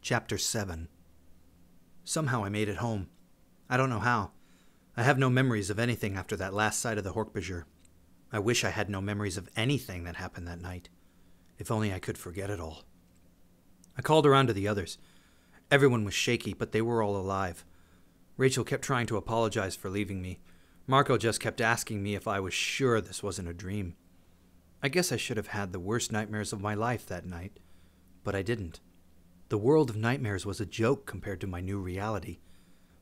Chapter 7 Somehow I made it home. I don't know how. I have no memories of anything after that last sight of the Horkbajur. I wish I had no memories of anything that happened that night. If only I could forget it all. I called around to the others. Everyone was shaky, but they were all alive. Rachel kept trying to apologize for leaving me. Marco just kept asking me if I was sure this wasn't a dream. I guess I should have had the worst nightmares of my life that night, but I didn't. The world of nightmares was a joke compared to my new reality.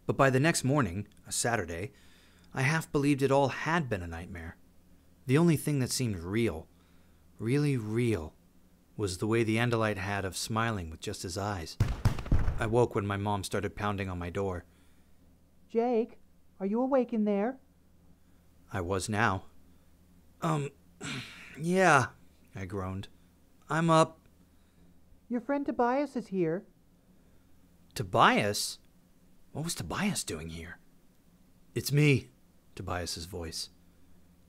But by the next morning, a Saturday, I half believed it all had been a nightmare. The only thing that seemed real, really real, was the way the Andalite had of smiling with just his eyes. I woke when my mom started pounding on my door. Jake, are you awake in there? I was now. Um, yeah, I groaned. I'm up. Your friend Tobias is here. Tobias? What was Tobias doing here? It's me, Tobias's voice.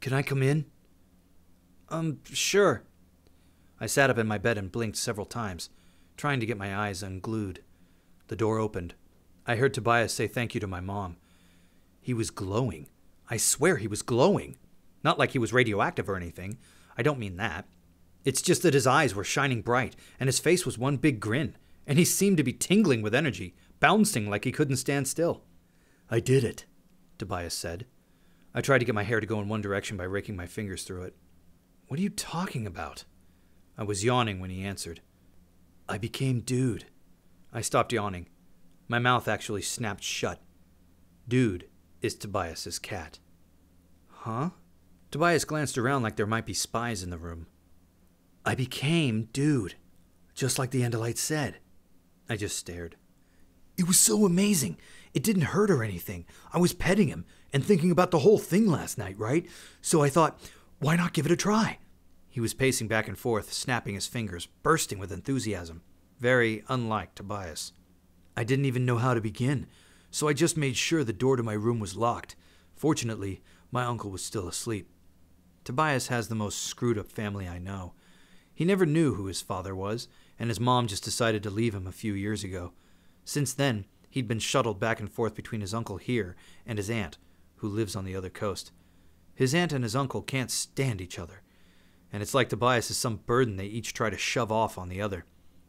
Can I come in? Um, sure. I sat up in my bed and blinked several times, trying to get my eyes unglued. The door opened. I heard Tobias say thank you to my mom. He was glowing. I swear he was glowing. Not like he was radioactive or anything. I don't mean that. It's just that his eyes were shining bright, and his face was one big grin, and he seemed to be tingling with energy, bouncing like he couldn't stand still. I did it, Tobias said. I tried to get my hair to go in one direction by raking my fingers through it. What are you talking about? I was yawning when he answered. I became dude. I stopped yawning. My mouth actually snapped shut. Dude is Tobias's cat. Huh? Tobias glanced around like there might be spies in the room. I became dude, just like the Andalite said. I just stared. It was so amazing. It didn't hurt or anything. I was petting him and thinking about the whole thing last night, right? So I thought, why not give it a try? He was pacing back and forth, snapping his fingers, bursting with enthusiasm, very unlike Tobias. I didn't even know how to begin, so I just made sure the door to my room was locked. Fortunately, my uncle was still asleep. Tobias has the most screwed up family I know. He never knew who his father was, and his mom just decided to leave him a few years ago. Since then, he'd been shuttled back and forth between his uncle here and his aunt, who lives on the other coast. His aunt and his uncle can't stand each other, and it's like Tobias is some burden they each try to shove off on the other.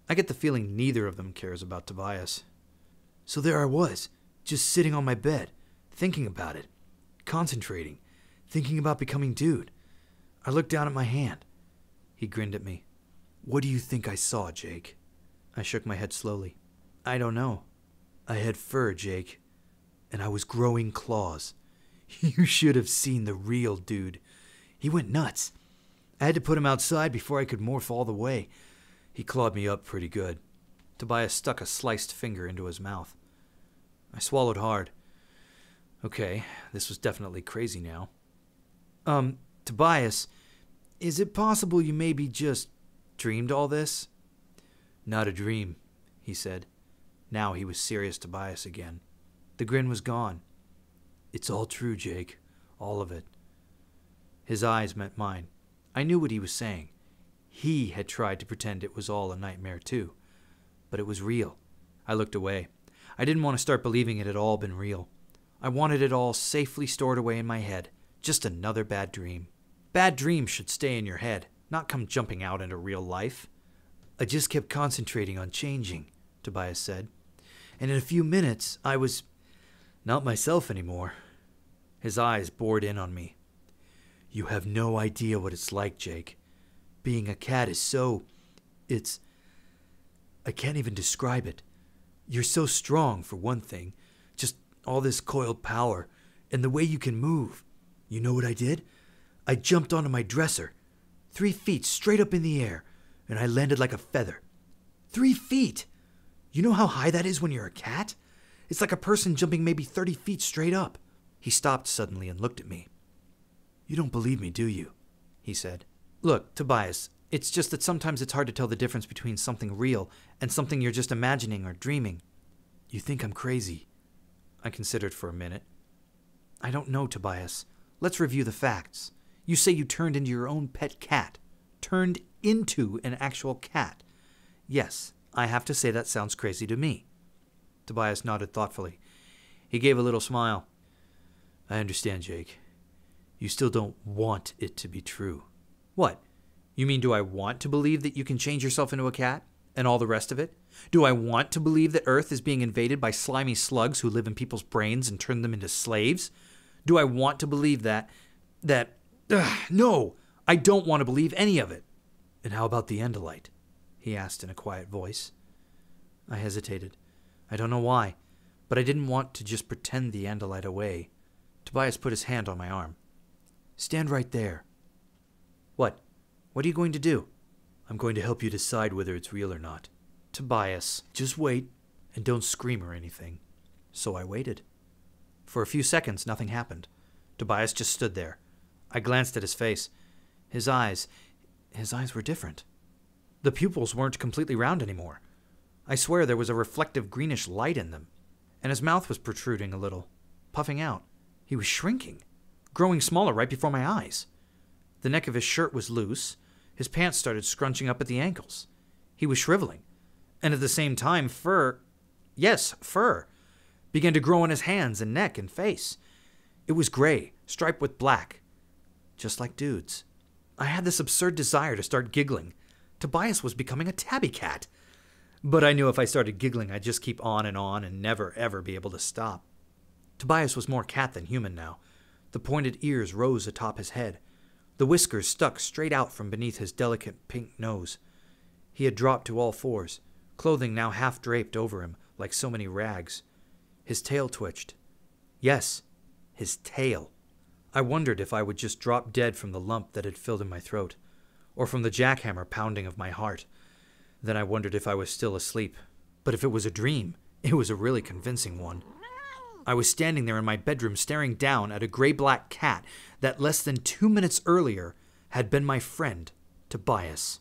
I get the feeling neither of them cares about Tobias. So there I was, just sitting on my bed, thinking about it, concentrating, thinking about becoming dude. I looked down at my hand. He grinned at me. What do you think I saw, Jake? I shook my head slowly. I don't know. I had fur, Jake, and I was growing claws. You should have seen the real dude. He went nuts. I had to put him outside before I could morph all the way. He clawed me up pretty good. Tobias stuck a sliced finger into his mouth. I swallowed hard. Okay, this was definitely crazy now. Um, Tobias, is it possible you maybe just dreamed all this? Not a dream, he said. Now he was serious to Bias again. The grin was gone. It's all true, Jake. All of it. His eyes met mine. I knew what he was saying. He had tried to pretend it was all a nightmare, too. But it was real. I looked away. I didn't want to start believing it had all been real. I wanted it all safely stored away in my head. Just another bad dream. Bad dreams should stay in your head, not come jumping out into real life. I just kept concentrating on changing, Tobias said. And in a few minutes, I was not myself anymore. His eyes bored in on me. You have no idea what it's like, Jake. Being a cat is so. It's. I can't even describe it. You're so strong, for one thing. Just all this coiled power, and the way you can move. You know what I did? I jumped onto my dresser, three feet straight up in the air, and I landed like a feather. Three feet! You know how high that is when you're a cat? It's like a person jumping maybe 30 feet straight up. He stopped suddenly and looked at me. You don't believe me, do you? He said. Look, Tobias, it's just that sometimes it's hard to tell the difference between something real and something you're just imagining or dreaming. You think I'm crazy. I considered for a minute. I don't know, Tobias. Let's review the facts. You say you turned into your own pet cat. Turned into an actual cat. Yes, I have to say that sounds crazy to me. Tobias nodded thoughtfully. He gave a little smile. I understand, Jake. You still don't want it to be true. What? You mean, do I want to believe that you can change yourself into a cat and all the rest of it? Do I want to believe that Earth is being invaded by slimy slugs who live in people's brains and turn them into slaves? Do I want to believe that, that Ugh, no, I don't want to believe any of it. And how about the Endolite? He asked in a quiet voice. I hesitated. I don't know why, but I didn't want to just pretend the endolite away. Tobias put his hand on my arm. Stand right there. What? What are you going to do? I'm going to help you decide whether it's real or not. Tobias, just wait and don't scream or anything. So I waited. For a few seconds, nothing happened. Tobias just stood there, I glanced at his face. His eyes. His eyes were different. The pupils weren't completely round anymore. I swear there was a reflective greenish light in them. And his mouth was protruding a little, puffing out. He was shrinking, growing smaller right before my eyes. The neck of his shirt was loose. His pants started scrunching up at the ankles. He was shriveling. And at the same time, fur yes, fur began to grow on his hands and neck and face. It was gray, striped with black, just like dudes. I had this absurd desire to start giggling. Tobias was becoming a tabby cat. But I knew if I started giggling, I'd just keep on and on and never, ever be able to stop. Tobias was more cat than human now. The pointed ears rose atop his head. The whiskers stuck straight out from beneath his delicate pink nose. He had dropped to all fours, clothing now half draped over him like so many rags. His tail twitched. Yes, his tail. I wondered if I would just drop dead from the lump that had filled in my throat, or from the jackhammer pounding of my heart. Then I wondered if I was still asleep. But if it was a dream, it was a really convincing one. I was standing there in my bedroom staring down at a gray black cat that less than two minutes earlier had been my friend, Tobias.